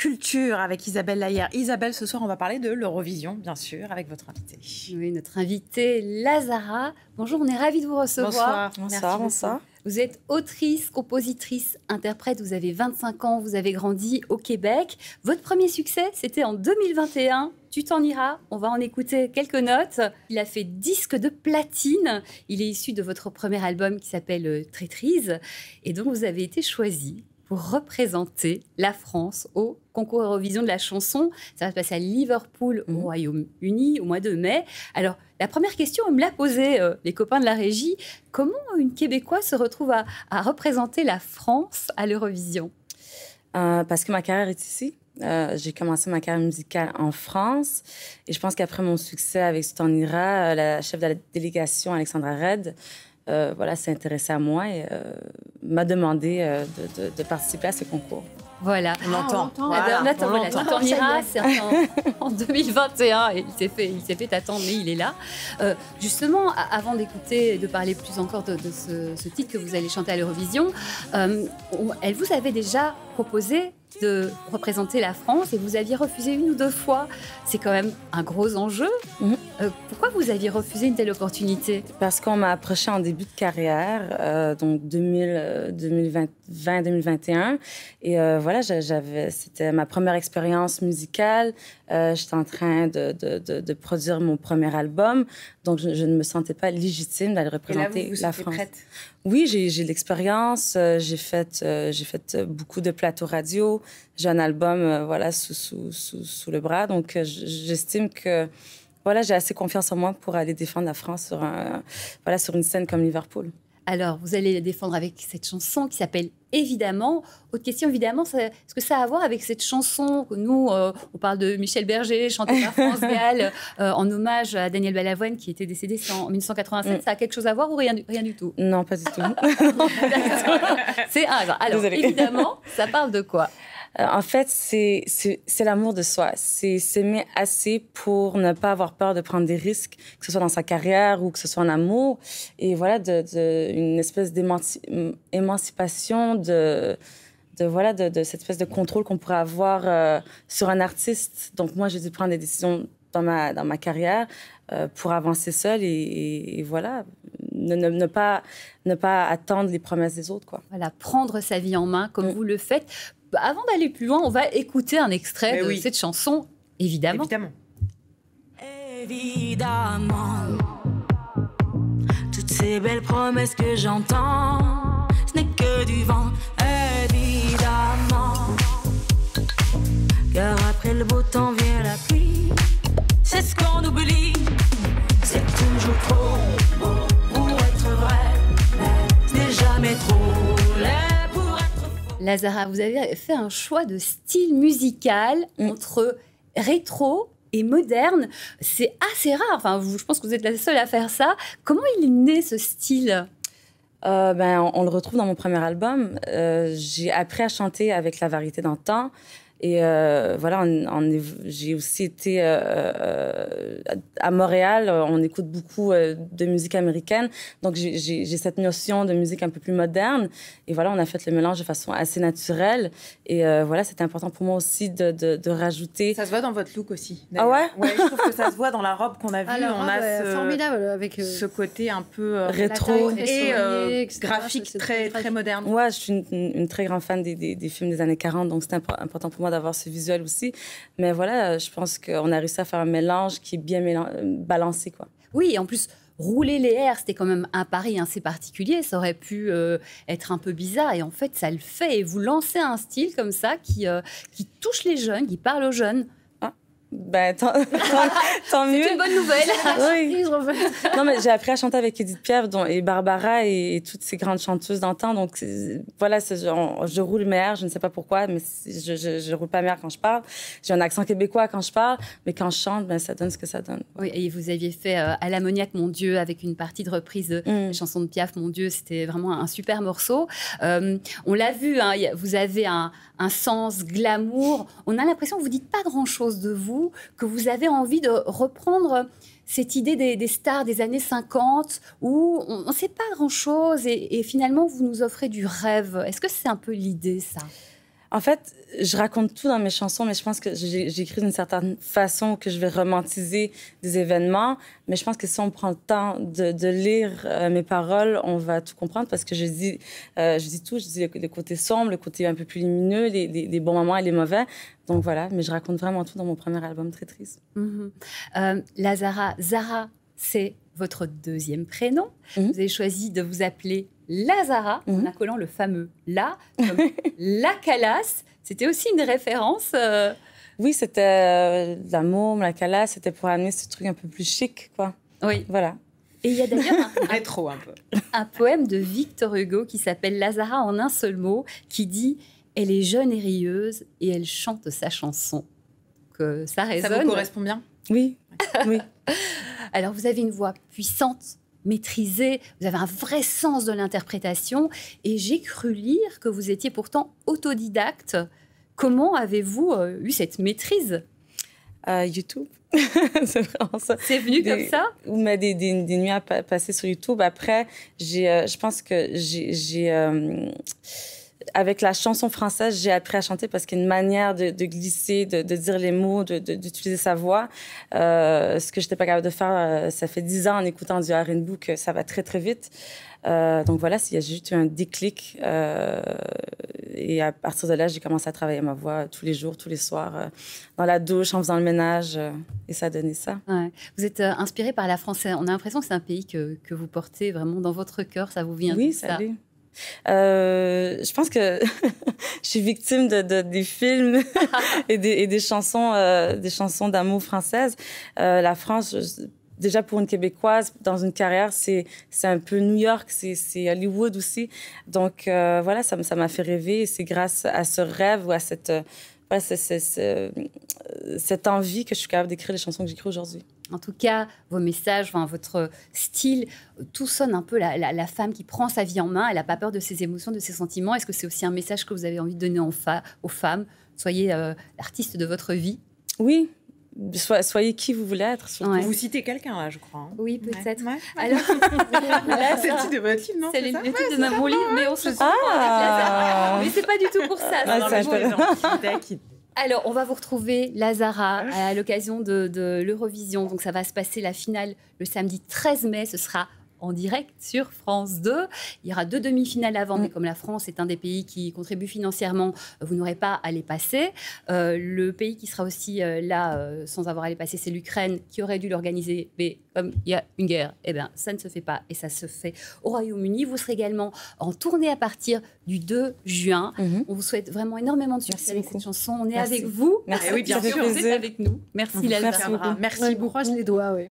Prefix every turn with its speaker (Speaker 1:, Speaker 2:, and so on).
Speaker 1: culture avec Isabelle Laillère. Isabelle, ce soir, on va parler de l'Eurovision, bien sûr, avec votre invitée. Oui, notre invitée, Lazara. Bonjour, on est ravis de vous recevoir. Bonsoir, bonsoir, Vous êtes autrice, compositrice, interprète, vous avez 25 ans, vous avez grandi au Québec. Votre premier succès, c'était en 2021. Tu t'en iras, on va en écouter quelques notes. Il a fait disque de platine. Il est issu de votre premier album qui s'appelle euh, Traîtrise. Et dont vous avez été choisie représenter la France au concours Eurovision de la chanson. Ça va se passer à Liverpool, au mhm. Royaume-Uni, au mois de mai. Alors, la première question, on me l'a posée, euh, les copains de la régie. Comment une Québécoise se retrouve à, représenter la France à l'Eurovision
Speaker 2: euh, Parce que ma carrière est ici. Euh, j'ai commencé ma carrière musicale en France et je pense qu'après mon succès avec Stanira, la chef de la délégation Alexandra Red euh, voilà, s'est intéressée à moi et euh, m'a demandé euh, de, de, de, participer à ce concours.
Speaker 1: Voilà. On entend. Ah, on, voilà. on, voilà. on, on ira, en, 2021. Il s'est fait, il s'est fait attendre, mais il est là. Euh, justement, avant d'écouter et de parler plus encore de, de ce, ce, titre que vous allez chanter à l'Eurovision, euh, elle vous avait déjà proposé de représenter la France et vous aviez refusé une ou deux fois. C'est quand même un gros enjeu. Mm-hmm. Euh,
Speaker 2: pourquoi vous aviez refusé une telle opportunité Parce qu'on m'a approché en début de carrière, euh, donc 2020-2021. Euh, et voilà, j'avais, c'était ma première expérience musicale. j'étais en train de, produire mon premier album, donc je, ne me sentais pas légitime d'aller représenter vous, la France. Prête? Oui, j'ai, l'expérience. j'ai fait, fait beaucoup de plateaux radio. J'ai un album, voilà, sous, sous, le bras. Donc j'estime que voilà, j'ai assez confiance en moi pour aller défendre la France sur, voilà, sur une scène comme Liverpool. Alors, vous allez la défendre
Speaker 1: avec cette chanson qui s'appelle Évidemment. Autre question, évidemment, est-ce que ça a à voir avec cette chanson que nous, euh, on parle de Michel Berger, chanté par France Gall, euh, en hommage à Daniel Balavoine qui était décédé en 1987 Ça a quelque chose à voir ou rien, rien du tout
Speaker 2: Non, pas du tout. C'est Alors, évidemment, ça parle de quoi euh, en fait, c'est l'amour de soi. C'est s'aimer assez pour ne pas avoir peur de prendre des risques, que ce soit dans sa carrière ou que ce soit en amour. Et voilà, de, une espèce d'émancipation de, de, voilà, de, cette espèce de contrôle qu'on pourrait avoir euh, sur un artiste. Donc moi, j'ai dû prendre des décisions dans ma, dans ma carrière euh, pour avancer seule et, voilà, ne, pas, ne pas attendre les promesses des autres. Quoi. Voilà, prendre sa vie en main comme mm. vous le faites. Bah, avant d'aller plus loin, on va écouter
Speaker 1: un extrait eh de cette chanson, évidemment. Évidemment.
Speaker 2: Évidemment. Toutes ces belles promesses que j'entends, ce n'est que du vent, évidemment. Car après le beau temps vient la pluie.
Speaker 1: Lazara, vous avez fait un choix de style musical mm. entre rétro et moderne. C'est assez rare. Enfin, je
Speaker 2: pense que vous êtes la seule à faire ça. Comment il est né ce style euh, ben, on, le retrouve dans mon premier album. Euh, j'ai appris à chanter avec la variété d'antan. Et euh, voilà, j'ai aussi été euh, euh, à Montréal, on écoute beaucoup de musique américaine, donc j'ai cette notion de musique un peu plus moderne. Et voilà, on a fait le mélange de façon assez naturelle. Et voilà, c'était important pour moi aussi de, rajouter. Ça se voit dans votre look aussi. Ah ouais? ouais Je trouve que ça se voit dans la robe qu'on a vue. on a ah ce, formidable avec ce côté un peu rétro et graphique très, très moderne. Ouais, je suis une, très grande fan des, des films des années 40, donc c'était important pour moi d'avoir ce visuel aussi. Mais voilà, je pense qu'on a réussi à faire un mélange qui est bien balancé, quoi.
Speaker 1: Oui, en plus, rouler les airs, c'était quand même un pari assez hein, particulier, ça aurait pu euh, être un peu bizarre, et en fait, ça le fait. Et vous lancez un style comme ça qui, euh, qui touche les jeunes, qui parle aux jeunes.
Speaker 2: Ben, tant, mieux. C'est une bonne nouvelle. oui. non, mais j'ai appris à chanter avec Edith Piaf et Barbara et, toutes ces grandes chanteuses d'antan. Donc, voilà, je roule mer, je ne sais pas pourquoi, mais je, je, roule pas mère quand je parle. J'ai un accent québécois quand je parle, mais quand je chante, ben, ça donne ce que ça donne. Oui, et vous aviez fait
Speaker 1: euh, À l'ammoniaque, mon Dieu, avec une partie de reprise de mm. la chanson de Piaf, mon Dieu. C'était vraiment un super morceau. Euh, on l'a vu, hein, vous avez un, un sens glamour. On a l'impression que vous dites pas grand-chose de vous que vous avez envie de reprendre cette idée des, stars des années 50 où on ne sait pas grand-chose et finalement vous nous offrez du rêve. Est-ce que c'est un peu l'idée ça
Speaker 2: en fait, je raconte tout dans mes chansons, mais je pense que j'écris d'une certaine façon que je vais romantiser des événements. Mais je pense que si on prend le temps de, lire euh, mes paroles, on va tout comprendre parce que je dis, euh, je dis tout. Je dis le, côté sombre, le côté un peu plus lumineux, les, bons moments et les mauvais. Donc voilà, mais je raconte vraiment tout dans mon premier album, Très triste. Mm-hmm. Euh, Zara
Speaker 1: c'est votre deuxième prénom. Mhm. Vous avez choisi de vous appeler Lazara en mhm. accolant le fameux La, comme
Speaker 2: La Calas. C'était aussi une référence. Euh, oui, c'était euh, la môme, la Calas, c'était pour amener ce truc un peu plus chic, quoi. Oui. Voilà. Et il y a d'ailleurs
Speaker 1: un, poème de Victor Hugo qui s'appelle Lazara en un seul mot, qui dit Elle est jeune et rieuse et elle chante sa chanson. Que ça résonne. Ça vous correspond bien Oui. oui. Alors vous avez une voix puissante, maîtrisée, vous avez un vrai sens de l'interprétation, et j'ai cru lire que vous étiez pourtant autodidacte. Comment avez-vous euh,
Speaker 2: eu cette maîtrise euh, YouTube. c'est vraiment ça. C'est venu comme ça? Ou m'a des, nuits à passer sur YouTube. Après, euh, je pense que j'ai, avec la chanson française, j'ai appris à chanter parce qu'il y a une manière de, glisser, de, dire les mots, d'utiliser sa voix, euh, ce que je n'étais pas capable de faire, euh, ça fait dix ans en écoutant du R&B que ça va très, très vite. Euh, donc voilà, il y a juste eu un déclic. et à partir de là, j'ai commencé à travailler ma voix tous les jours, tous les soirs, dans la douche, en faisant le ménage. et ça a donné ça. Vous êtes inspiré par
Speaker 1: la France. On a l'impression que c'est un pays que, vous portez vraiment dans votre cœur. Ça vous vient oui, ça. Oui,
Speaker 2: euh, je pense que je suis victime de, des films et, des, chansons, euh, des chansons d'amour françaises. Euh, la France, déjà pour une Québécoise, dans une carrière, c'est un peu New York, c'est Hollywood aussi. Donc voilà, ça m'a fait rêver. Et c'est grâce à ce rêve ou à cette, cette envie que je suis capable d'écrire les chansons que j'écris aujourd'hui. En tout cas, vos messages,
Speaker 1: votre style, euh, tout sonne un peu la, femme qui prend sa vie en main, elle n'a pas peur de ses émotions, de ses sentiments. Est-ce que c'est aussi un message que vous avez envie de donner aux femmes Soyez euh,
Speaker 2: l'artiste de votre vie. Oui, Soyez, qui vous voulez être. Vous citez quelqu'un je crois. Hein.
Speaker 1: Oui, peut-être. Alors,
Speaker 2: c'est le titre de votre non C'est le titre de mon livre, mais
Speaker 1: on se ah. ah. Mais c'est pas du tout pour ça. Ah, ça, ça alors, on va vous retrouver, Lazara, à ah. l'occasion de, l'Eurovision. Donc, ça va se passer la finale le samedi 13 mai. Ce sera en direct sur France 2. Il y aura deux demi-finales avant, mm. mais comme la France est un des pays qui contribue financièrement, euh, vous n'aurez pas à les passer. Euh, le pays qui sera aussi euh, là sans avoir à les passer, c'est l'Ukraine qui aurait dû l'organiser, mais comme il y a une guerre, eh bien, ça ne se fait pas et ça se fait au Royaume-Uni. Vous serez également en tournée à partir du 2 juin. Mm-hmm. On vous souhaite vraiment énormément de succès avec cette chanson. On est avec vous. Merci. Eh avec nous. Merci, la Merci beaucoup. Merci les doigts,